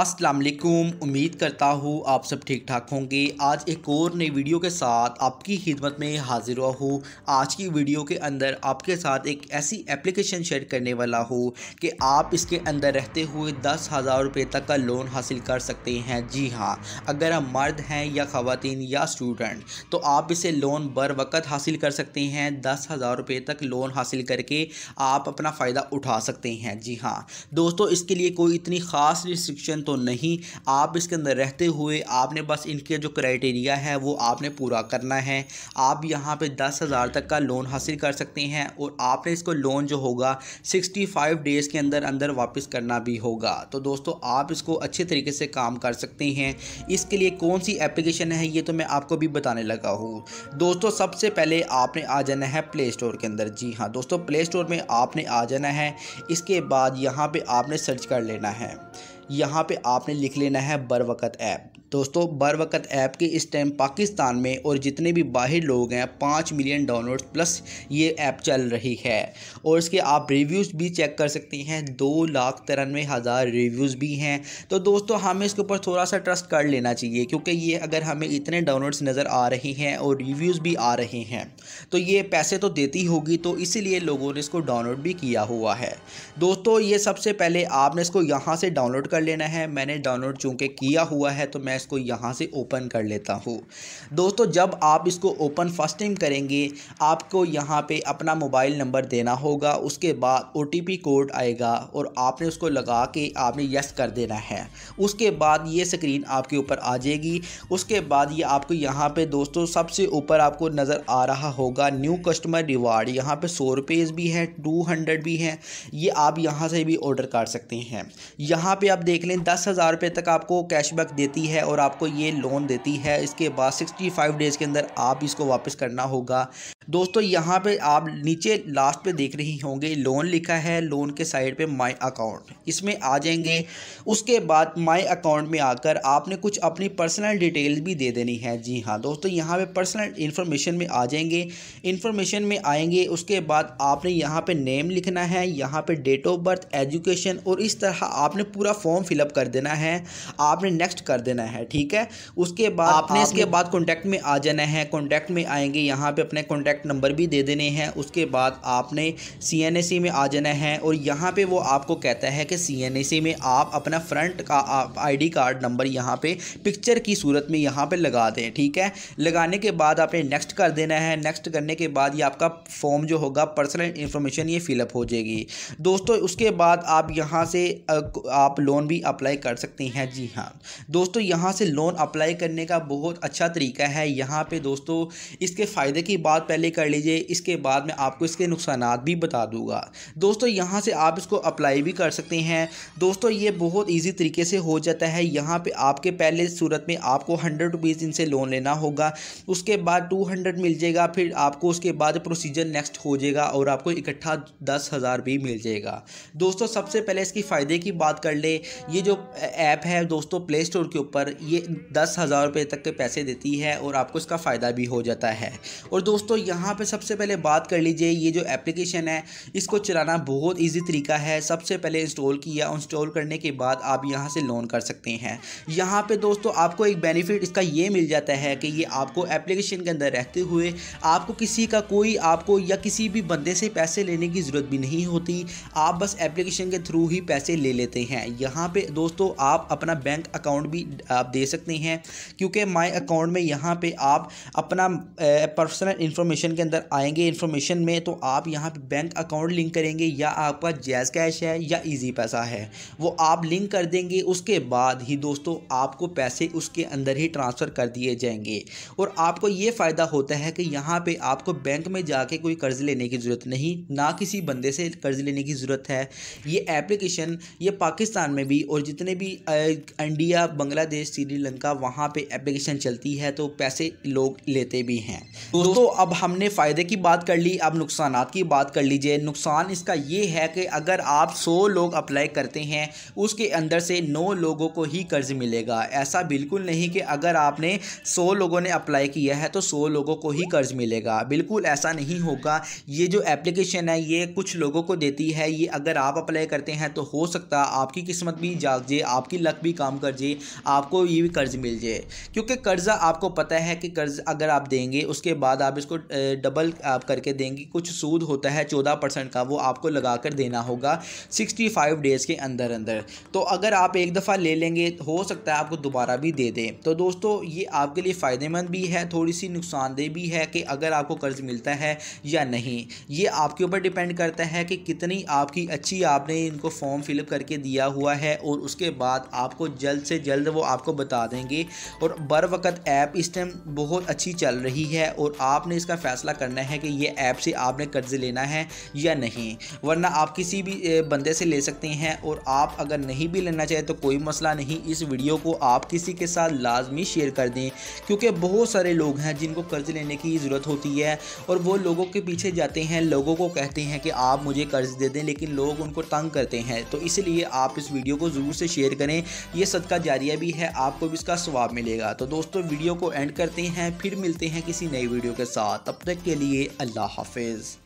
अस्सलाम वालेकुम उम्मीद करता हूँ आप सब ठीक ठाक होंगे आज एक और नई वीडियो के साथ आपकी खिदमत में हाजिर हुआ हूँ आज की वीडियो के अंदर आपके साथ एक ऐसी एप्लीकेशन शेयर करने वाला हूँ कि आप इसके अंदर रहते हुए दस हज़ार रुपये तक का लोन हासिल कर सकते हैं जी हाँ अगर आप मर्द हैं या ख़वान या स्टूडेंट तो आप इसे लोन बर वक़्त हासिल कर सकते हैं दस हज़ार रुपये तक लोन हासिल करके आप अपना फ़ायदा उठा सकते हैं जी हाँ दोस्तों इसके लिए कोई इतनी ख़ास रिस्ट्रिक्शन तो नहीं आप इसके अंदर रहते हुए आपने बस इनके जो क्राइटेरिया है वो आपने पूरा करना है आप यहाँ पे दस हज़ार तक का लोन हासिल कर सकते हैं और आपने इसको लोन जो होगा सिक्सटी फाइव डेज़ के अंदर अंदर वापस करना भी होगा तो दोस्तों आप इसको अच्छे तरीके से काम कर सकते हैं इसके लिए कौन सी एप्लीकेशन है ये तो मैं आपको भी बताने लगा हूँ दोस्तों सबसे पहले आपने आ जाना है प्ले स्टोर के अंदर जी हाँ दोस्तों प्ले स्टोर में आपने आ जाना है इसके बाद यहाँ पर आपने सर्च कर लेना है यहाँ पे आपने लिख लेना है बर वक़्त ऐप दोस्तों बर वक्त ऐप के इस टाइम पाकिस्तान में और जितने भी बाहर लोग हैं पाँच मिलियन डाउनलोड प्लस ये ऐप चल रही है और इसके आप रिव्यूज़ भी चेक कर सकते हैं दो लाख तिरानवे हज़ार रिव्यूज़ भी हैं तो दोस्तों हमें इसके ऊपर थोड़ा सा ट्रस्ट कर लेना चाहिए क्योंकि ये अगर हमें इतने डाउनलोड्स नज़र आ रहे हैं और रिव्यूज़ भी आ रहे हैं तो ये पैसे तो देती होगी तो इसी लोगों ने इसको डाउनलोड भी किया हुआ है दोस्तों ये सबसे पहले आपने इसको यहाँ से डाउनलोड कर लेना है मैंने डाउनलोड चूँकि किया हुआ है तो मैं मैं इसको यहाँ से ओपन कर लेता हूँ दोस्तों जब आप इसको ओपन फर्स्ट टाइम करेंगे आपको यहाँ पे अपना मोबाइल नंबर देना होगा उसके बाद ओ कोड आएगा और आपने उसको लगा के आपने यस कर देना है उसके बाद ये स्क्रीन आपके ऊपर आ जाएगी उसके बाद ये आपको यहाँ पर दोस्तों सबसे ऊपर आपको नज़र आ रहा होगा न्यू कस्टमर रिवार्ड यहाँ पे सौ रुपीज़ भी है टू हंड्रेड भी है ये आप यहाँ से भी ऑर्डर कर सकते हैं यहाँ पे आप देख लें दस हज़ार रुपये तक आपको कैशबैक देती है और आपको ये लोन देती है इसके बाद सिक्सटी फाइव डेज़ के अंदर आप इसको वापस करना होगा दोस्तों यहाँ पे आप नीचे लास्ट पे देख रही होंगे लोन लिखा है लोन के साइड पे माय अकाउंट इसमें आ जाएंगे उसके बाद माय अकाउंट में आकर आपने कुछ अपनी पर्सनल डिटेल्स भी दे देनी है जी हाँ दोस्तों यहाँ पे पर्सनल इन्फॉर्मेशन में आ जाएंगे इन्फॉर्मेशन में आएंगे उसके बाद आपने यहाँ पे नेम लिखना है यहाँ पर डेट ऑफ बर्थ एजुकेशन और इस तरह आपने पूरा फॉर्म फिलअप कर देना है आपने नेक्स्ट कर देना है है ठीक है उसके बाद आपने इसके बाद कॉन्टैक्ट में आ जाना है कॉन्टैक्ट में आएंगे यहाँ पे अपने कॉन्टैक्ट नंबर भी दे देने हैं उसके बाद आपने सी में आ जाना है और यहाँ पे वो आपको कहता है कि सी में आप अपना फ्रंट का डी कार्ड नंबर यहाँ पर पिक्चर की सूरत में यहाँ पर लगा दें ठीक है लगाने के बाद आपने नेक्स्ट कर देना है नेक्स्ट करने के बाद ये आपका फॉर्म जो होगा पर्सनल इन्फॉर्मेशन ये फिलअप हो जाएगी दोस्तों उसके बाद आप यहाँ से आप लोन भी अप्लाई कर सकते हैं जी हाँ दोस्तों यहाँ यहाँ से लोन अप्लाई करने का बहुत अच्छा तरीका है यहाँ पे दोस्तों इसके फ़ायदे की बात पहले कर लीजिए इसके बाद मैं आपको इसके नुकसान भी बता दूंगा दोस्तों यहाँ से आप इसको अप्लाई भी कर सकते हैं दोस्तों ये बहुत ईजी तरीके से हो जाता है यहाँ पर आपके पहले सूरत में आपको हंड्रेड रुपीज़ इनसे लोन लेना होगा उसके बाद टू हंड्रेड मिल जाएगा फिर आपको उसके बाद प्रोसीजर नेक्स्ट हो जाएगा और आपको इकट्ठा दस हज़ार भी मिल जाएगा दोस्तों सबसे पहले इसकी फ़ायदे की बात कर ले ये जो ऐप है दोस्तों प्ले स्टोर के ऊपर ये दस हज़ार रुपये तक के पैसे देती है और आपको इसका फ़ायदा भी हो जाता है और दोस्तों यहाँ पे सबसे पहले बात कर लीजिए ये जो एप्लीकेशन है इसको चलाना बहुत ईजी तरीका है सबसे पहले इंस्टॉल किया इंस्टॉल करने के बाद आप यहाँ से लोन कर सकते हैं यहाँ पर दोस्तों आपको एक बेनिफिट इसका ये मिल जाता है कि ये आपको एप्लीकेशन के अंदर रहते हुए आपको किसी का कोई आपको या किसी भी बंदे से पैसे लेने की ज़रूरत भी नहीं होती आप बस एप्लीकेशन के थ्रू ही पैसे ले लेते हैं यहाँ पे दोस्तों आप अपना बैंक अकाउंट भी दे सकते हैं क्योंकि माई अकाउंट में यहाँ पर आप अपना पर्सनल इन्फॉर्मेशन के अंदर आएंगे इन्फॉर्मेशन में तो आप यहाँ पर बैंक अकाउंट लिंक करेंगे या आपका जैज़ कैश है या ईजी पैसा है वो आप लिंक कर देंगे उसके बाद ही दोस्तों आपको पैसे उसके अंदर ही ट्रांसफ़र कर दिए जाएंगे और आपको ये फ़ायदा होता है कि यहाँ पे आपको बैंक में जाके कोई कर्ज़ लेने की ज़रूरत नहीं ना किसी बंदे से कर्ज़ लेने की ज़रूरत है ये एप्लीकेशन ये पाकिस्तान में भी और जितने भी इंडिया बांग्लादेश श्रीलंका वहाँ पे एप्लीकेशन चलती है तो पैसे लोग लेते भी हैं दोस्तों अब हमने फ़ायदे की बात कर ली अब नुकसान की बात कर लीजिए नुकसान इसका ये है कि अगर आप सौ लोग अप्लाई करते हैं उसके अंदर से नौ लोगों को ही कर्ज़ मिलेगा ऐसा बिल्कुल नहीं कि अगर आपने सौ लोगों ने अप्लाई किया है तो सौ लोगों को ही कर्ज़ मिलेगा बिल्कुल ऐसा नहीं होगा ये जो एप्लीकेशन है ये कुछ लोगों को देती है ये अगर आप अप्लाई करते हैं तो हो सकता आपकी किस्मत भी जाग जाए आपकी लक भी काम कर जाए आपको ये भी कर्ज़ मिल जाए क्योंकि कर्ज़ा आपको पता है कि कर्ज़ अगर आप देंगे उसके बाद आप इसको डबल आप करके देंगे कुछ सूद होता है चौदह परसेंट का वो आपको लगा कर देना होगा सिक्सटी फाइव डेज़ के अंदर अंदर तो अगर आप एक दफ़ा ले लेंगे हो सकता है आपको दोबारा भी दे दें तो दोस्तों ये आपके लिए फ़ायदेमंद भी है थोड़ी सी नुकसानदेह भी है कि अगर आपको कर्ज़ मिलता है या नहीं ये आपके ऊपर डिपेंड करता है कि कितनी आपकी अच्छी आपने इनको फॉर्म फिलअप करके दिया हुआ है और उसके बाद आपको जल्द से जल्द वो आपको आपको बता देंगे और बर वक्त ऐप इस टाइम बहुत अच्छी चल रही है और आपने इसका फ़ैसला करना है कि ये ऐप से आपने कर्ज़ लेना है या नहीं वरना आप किसी भी बंदे से ले सकते हैं और आप अगर नहीं भी लेना चाहें तो कोई मसला नहीं इस वीडियो को आप किसी के साथ लाजमी शेयर कर दें क्योंकि बहुत सारे लोग हैं जिनको कर्ज़ लेने की ज़रूरत होती है और वो लोगों के पीछे जाते हैं लोगों को कहते हैं कि आप मुझे कर्ज़ दे दें लेकिन लोग उनको तंग करते हैं तो इसलिए आप इस वीडियो को ज़रूर से शेयर करें यह सदका जारिया भी है आपको भी इसका स्वाब मिलेगा तो दोस्तों वीडियो को एंड करते हैं फिर मिलते हैं किसी नई वीडियो के साथ तब तक के लिए अल्लाह हाफिज़